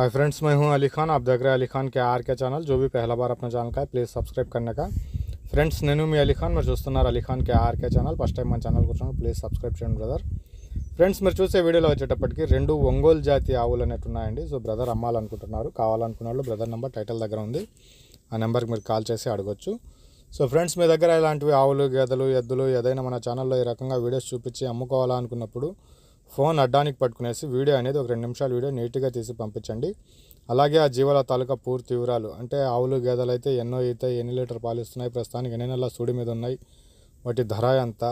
hi friends मैं हूं अली खान आप देख रहे हैं अली खान के आर के चैनल जो भी पहला बार अपना चैनल का है प्लीज़ सब्सक्రైబ్ करने का ఫ్రెండ్స్ నేను మీ అలీ ఖాన్ మీరు చూస్తున్నారు Ali Khan K R K channel first time మన ఛానల్ కూర్చున్నాను ప్లీజ్ సబ్స్క్రైబ్ చేయండి బ్రదర్ ఫ్రెండ్స్ మీరు చూసే వీడియోలో వచ్చేటప్పటికి రెండు ఒంగోలు జాతి ఆవులు అనేవి ఉన్నాయండి సో బ్రదర్ అమ్మాలనుకుంటున్నారు కావాలనుకున్న వాళ్ళు బ్రదర్ నెంబర్ టైటిల్ దగ్గర ఉంది ఆ నెంబర్కి మీరు కాల్ చేసి అడగొచ్చు సో ఫ్రెండ్స్ మీ దగ్గర ఇలాంటివి ఆవులు గేదెలు ఎద్దులు ఏదైనా మన ఛానల్లో ఈ రకంగా వీడియోస్ చూపించి అమ్ముకోవాలనుకున్నప్పుడు ఫోన్ అడ్డానికి పట్టుకునేసి వీడియో అనేది ఒక రెండు నిమిషాలు వీడియో నీట్గా తీసి పంపించండి అలాగే ఆ జీవాల తాలూకా పూర్తి వివరాలు అంటే ఆవులు గేదెలు అయితే ఎన్నో అయితే ఎన్ని లీటర్ పాలు ఇస్తున్నాయి ప్రస్తుతానికి ఎన్ని నెలల సూడి మీద ఉన్నాయి వాటి ధర ఎంత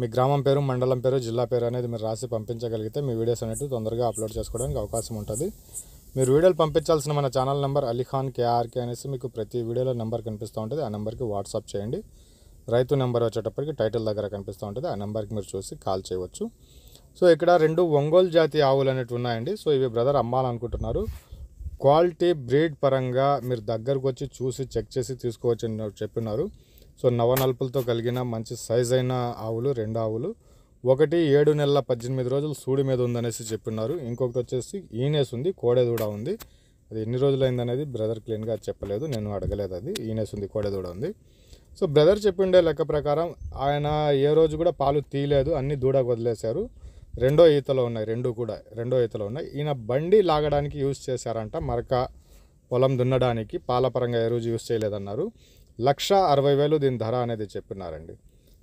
మీ గ్రామం పేరు మండలం పేరు జిల్లా పేరు అనేది మీరు రాసి పంపించగలిగితే మీ వీడియోస్ అనేవి తొందరగా అప్లోడ్ చేసుకోవడానికి అవకాశం ఉంటుంది మీరు వీడియోలు పంపించాల్సిన మన ఛానల్ నెంబర్ అలీఖాన్ కేఆర్కే అనేసి మీకు ప్రతి వీడియోలో నెంబర్ కనిపిస్తూ ఉంటుంది ఆ నెంబర్కి వాట్సాప్ చేయండి రైతు నెంబర్ వచ్చేటప్పటికి టైటిల్ దగ్గర కనిపిస్తూ ఉంటుంది ఆ నెంబర్కి మీరు చూసి కాల్ చేయవచ్చు సో ఇక్కడ రెండు ఒంగోలు జాతి ఆవులు అనేవి ఉన్నాయండి సో ఇవి బ్రదర్ అమ్మాలనుకుంటున్నారు క్వాలిటీ బ్రీడ్ పరంగా మీరు దగ్గరకు వచ్చి చూసి చెక్ చేసి తీసుకోవచ్చు చెప్పినారు సో నవనల్పులతో కలిగిన మంచి సైజ్ అయిన ఆవులు రెండు ఆవులు ఒకటి ఏడు నెలల పద్దెనిమిది రోజులు సూడి మీద ఉందనేసి చెప్పినారు ఇంకొకటి వచ్చేసి ఈనేస్ ఉంది కోడెదూడ ఉంది అది ఎన్ని రోజులైందనేది బ్రదర్ క్లీన్గా చెప్పలేదు నేను అడగలేదు అది ఈనేస్ ఉంది కోడెదూడ ఉంది సో బ్రదర్ చెప్పిండే లెక్క ప్రకారం ఆయన ఏ రోజు కూడా పాలు తీయలేదు అన్ని దూడకు వదిలేశారు రెండో ఈతలో ఉన్నాయి రెండు కూడా రెండో ఈతలో ఉన్నాయి ఈయన బండి లాగడానికి యూజ్ చేశారంట మరక పొలం దున్నడానికి పాలపరంగా ఏ రోజు యూజ్ చేయలేదన్నారు లక్ష అరవై వేలు దీని ధర అనేది చెప్పినారండి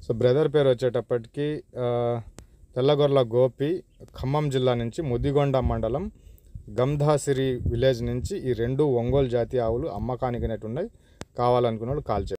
సో బ్రదర్ పేరు వచ్చేటప్పటికి తెల్లగొర్ల గోపి ఖమ్మం జిల్లా నుంచి ముదిగొండ మండలం గంధాసిరి విలేజ్ నుంచి ఈ రెండు ఒంగోలు జాతి ఆవులు అమ్మకానికి ఉన్నాయి కావాలనుకున్న వాళ్ళు కాల్